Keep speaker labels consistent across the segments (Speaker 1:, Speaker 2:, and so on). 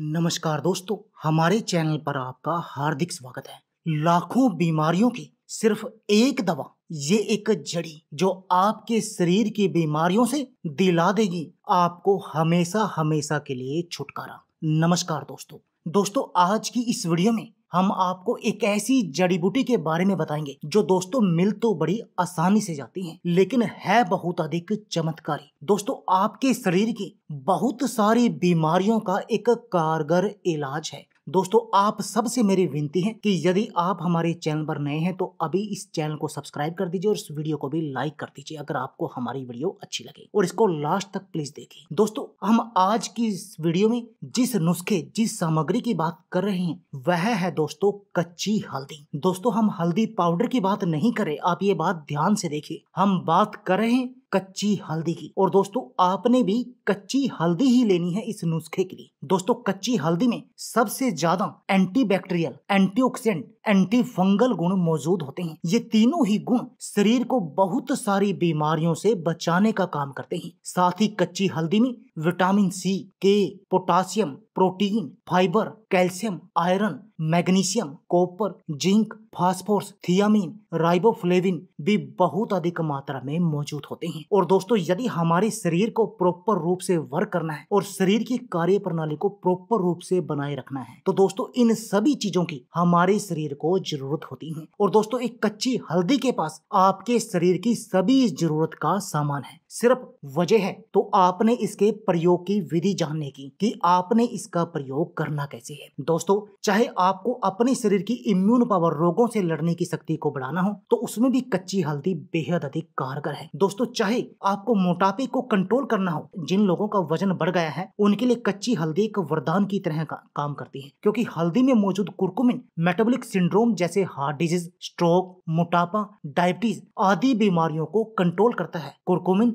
Speaker 1: नमस्कार दोस्तों हमारे चैनल पर आपका हार्दिक स्वागत है लाखों बीमारियों की सिर्फ एक दवा ये एक जड़ी जो आपके शरीर की बीमारियों से दिला देगी आपको हमेशा हमेशा के लिए छुटकारा नमस्कार दोस्तों दोस्तों आज की इस वीडियो में हम आपको एक ऐसी जड़ी बूटी के बारे में बताएंगे जो दोस्तों मिल तो बड़ी आसानी से जाती है लेकिन है बहुत अधिक चमत्कारी दोस्तों आपके शरीर की बहुत सारी बीमारियों का एक कारगर इलाज है दोस्तों आप सबसे मेरी विनती है कि यदि आप हमारे चैनल पर नए हैं तो अभी इस चैनल को सब्सक्राइब कर दीजिए और इस वीडियो को भी लाइक कर दीजिए अगर आपको हमारी वीडियो अच्छी लगे और इसको लास्ट तक प्लीज देखिए दोस्तों हम आज की इस वीडियो में जिस नुस्खे जिस सामग्री की बात कर रहे हैं वह है दोस्तों कच्ची हल्दी दोस्तों हम हल्दी पाउडर की बात नहीं करें आप ये बात ध्यान से देखिए हम बात कर रहे हैं कच्ची हल्दी की और दोस्तों आपने भी कच्ची हल्दी ही लेनी है इस नुस्खे के लिए दोस्तों कच्ची हल्दी में सबसे ज्यादा एंटीबैक्टीरियल एंटीऑक्सीडेंट एंटी फंगल गुण मौजूद होते हैं ये तीनों ही गुण शरीर को बहुत सारी बीमारियों से बचाने का काम करते हैं साथ ही कच्ची हल्दी में vitamin C K potassium protein fibre calcium iron magnesium copper zinc phosphorus thiamine riboflavin भी बहुत अधिक मात्रा में मौजूद होते हैं और दोस्तों यदि हमारे शरीर को प्रॉपर रूप से वर्क करना है और शरीर की कार्य प्रणाली को प्रॉपर रूप से बनाए रखना है तो दोस्तों इन सभी चीजों की हमारे शरीर को जरूरत होती है और दोस्तों एक कच्ची हल्दी के पास आपके शरीर की सभी जरूरत का सामान है सिर्फ वजह है तो आपने इसके प्रयोग की विधि जानने की कि आपने इसका प्रयोग करना कैसे है दोस्तों चाहे आपको अपने शरीर की इम्यून पावर रोगों से लड़ने की शक्ति को बढ़ाना हो तो उसमें भी कच्ची हल्दी बेहद अधिक कारगर है दोस्तों चाहे आपको मोटापे को कंट्रोल करना हो जिन लोगों का वजन बढ़ गया है उनके लिए कच्ची हल्दी एक वरदान की तरह का, काम करती है क्योंकि हल्दी में मौजूद कुरकुमिन मेटाबोलिक सिंड्रोम जैसे हार्ट डिजीज स्ट्रोक मोटापा डायबिटीज आदि बीमारियों को कंट्रोल करता है कुरकुमिन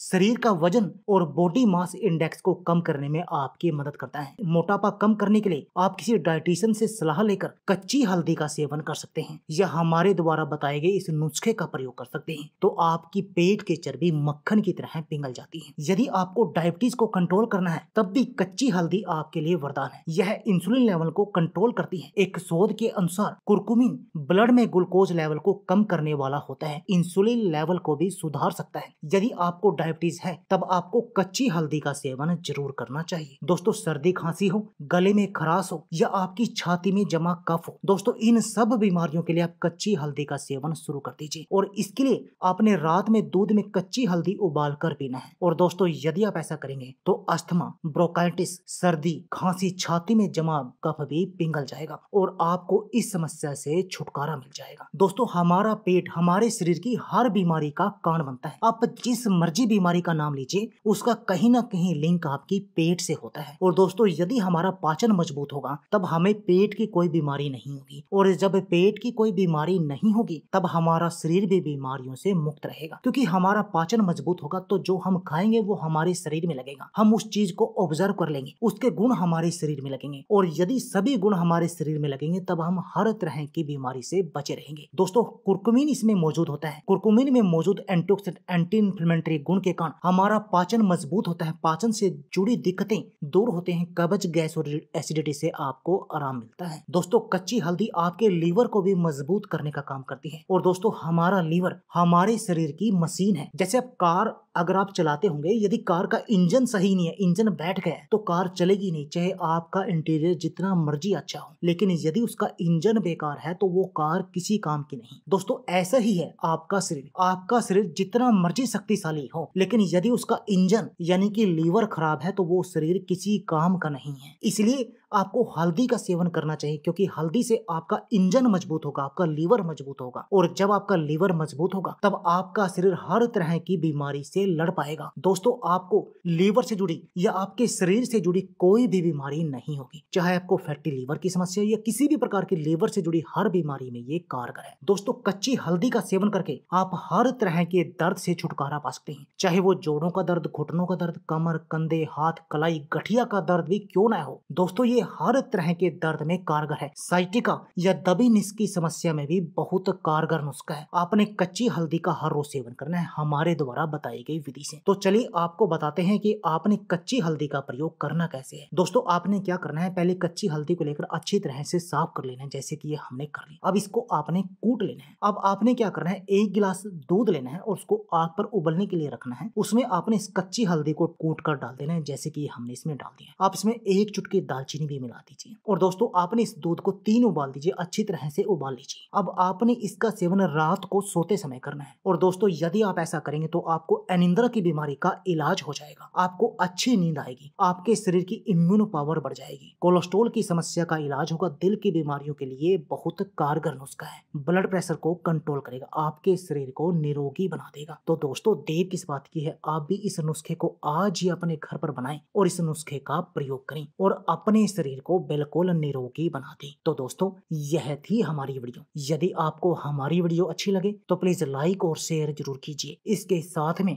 Speaker 1: शरीर का वजन और बॉडी मास इंडेक्स को कम करने में आपकी मदद करता है मोटापा कम करने के लिए आप किसी डायटिशियन से सलाह लेकर कच्ची हल्दी का सेवन कर सकते हैं या हमारे द्वारा बताए गए इस नुस्खे का प्रयोग कर सकते हैं तो आपकी पेट की चर्बी मक्खन की तरह पिघल जाती है यदि आपको डायबिटीज को कंट्रोल करना है तब भी कच्ची हल्दी आपके लिए वरदान है यह इंसुलिन लेवल को कंट्रोल करती है एक शोध के अनुसार कुरकुमिन ब्लड में ग्लूकोज लेवल को कम करने वाला होता है इंसुलिन लेवल को भी सुधार सकता है यदि आपको डायबिटीज है तब आपको कच्ची हल्दी का सेवन जरूर करना चाहिए दोस्तों सर्दी खांसी हो गले में खराश हो या आपकी छाती में जमा कफ हो दोस्तों इन सब बीमारियों के लिए आप कच्ची हल्दी का सेवन शुरू कर दीजिए और इसके लिए आपने रात में दूध में कच्ची हल्दी उबाल कर पीना है और दोस्तों यदि आप ऐसा करेंगे तो अस्थमा ब्रोकाइटिस सर्दी खांसी छाती में जमा कफ भी पिंगल जाएगा और आपको इस समस्या से छुटकारा मिल जाएगा दोस्तों हमारा पेट हमारे शरीर की हर बीमारी का कारण बनता है आप जिस मर्जी बीमारी का नाम लीजिए उसका कहीं ना कहीं लिंक आपकी पेट से होता है और दोस्तों यदि हमारा पाचन मजबूत होगा तब हमें पेट की कोई बीमारी नहीं होगी और जब पेट की कोई बीमारी नहीं होगी तब हमारा शरीर भी बीमारियों से मुक्त रहेगा क्योंकि हमारा पाचन मजबूत होगा तो जो हम खाएंगे वो हमारे शरीर में लगेगा हम उस चीज को ऑब्जर्व कर लेंगे उसके गुण हमारे शरीर में लगेंगे और यदि सभी गुण हमारे शरीर में लगेंगे तब हम हर तरह की बीमारी से बचे रहेंगे दोस्तों कुरकुमिन इसमें मौजूद होता है कुरकुमिन में मौजूद एंटी इन्फ्लेमेटरी गुण के कारण हमारा पाचन मजबूत होता है पाचन से जुड़ी दिक्कतें दूर होते हैं कब्ज गैस और एसिडिटी से आपको आराम मिलता है दोस्तों कच्ची हल्दी आपके लीवर को भी मजबूत करने का काम करती है और दोस्तों हमारा लीवर हमारे शरीर की मशीन है जैसे आप कार अगर आप चलाते होंगे यदि कार का इंजन सही नहीं है इंजन बैठ गया तो कार चलेगी नहीं चाहे आपका इंटीरियर जितना मर्जी अच्छा हो लेकिन यदि उसका इंजन बेकार है तो वो कार किसी काम की नहीं दोस्तों ऐसा ही है आपका शरीर आपका शरीर जितना मर्जी शक्तिशाली हो लेकिन यदि उसका इंजन यानी कि लीवर खराब है तो वो शरीर किसी काम का नहीं है इसलिए आपको हल्दी का सेवन करना चाहिए क्योंकि हल्दी से आपका इंजन मजबूत होगा आपका लीवर मजबूत होगा और जब आपका लीवर मजबूत होगा तब आपका शरीर हर तरह की बीमारी से लड़ पाएगा दोस्तों आपको लीवर से जुड़ी या आपके शरीर से जुड़ी कोई भी बीमारी नहीं होगी चाहे आपको फैटी लीवर की समस्या या किसी भी प्रकार की लीवर से जुड़ी हर बीमारी में ये कारगर है दोस्तों कच्ची हल्दी का सेवन करके आप हर तरह के दर्द से छुटकारा पा सकते हैं चाहे वो जोड़ों का दर्द घुटनों का दर्द कमर कंधे हाथ कलाई गठिया का दर्द भी क्यों ना हो दोस्तों ये हर तरह के दर्द में कारगर है साइटिका या दबी निस की समस्या में भी बहुत कारगर नुस्खा है आपने कच्ची हल्दी का हर रोज सेवन करना है हमारे द्वारा बताई गई घरेलू विधि से तो चलिए आपको बताते हैं कि आपने कच्ची हल्दी का प्रयोग करना कैसे है दोस्तों आपने क्या करना है पहले कच्ची हल्दी को लेकर अच्छी तरह से साफ कर लेना है जैसे कि ये हमने कर लिया अब इसको आपने कूट लेना है अब आपने क्या करना है एक गिलास दूध लेना है और उसको आग पर उबलने के लिए रखना है उसमें आपने इस कच्ची हल्दी को कूट कर डाल देना है जैसे की हमने इसमें डाल दिया आप इसमें एक चुटकी दालचीनी भी मिला दीजिए और दोस्तों आपने इस दूध को तीन उबाल दीजिए अच्छी तरह से उबाल लीजिए अब आपने इसका सेवन रात को सोते समय करना है और दोस्तों यदि आप ऐसा करेंगे तो आपको अनिंद्रा की बीमारी का इलाज हो जाएगा आपको अच्छी नींद आएगी आपके शरीर की इम्यून पावर बढ़ जाएगी कोलेस्ट्रोल की समस्या का इलाज होगा दिल की बीमारियों के लिए बहुत कारगर नुस्खा है ब्लड प्रेशर को कंट्रोल करेगा आपके शरीर को निरोगी बना देगा तो दोस्तों देर किस बात की है आप भी इस नुस्खे को आज ही अपने घर पर बनाए और इस नुस्खे का प्रयोग करें और अपने शरीर को बिल्कुल निरोगी बना दें तो दोस्तों यह थी हमारी वीडियो यदि आपको हमारी वीडियो अच्छी लगे तो प्लीज लाइक और शेयर जरूर कीजिए इसके साथ में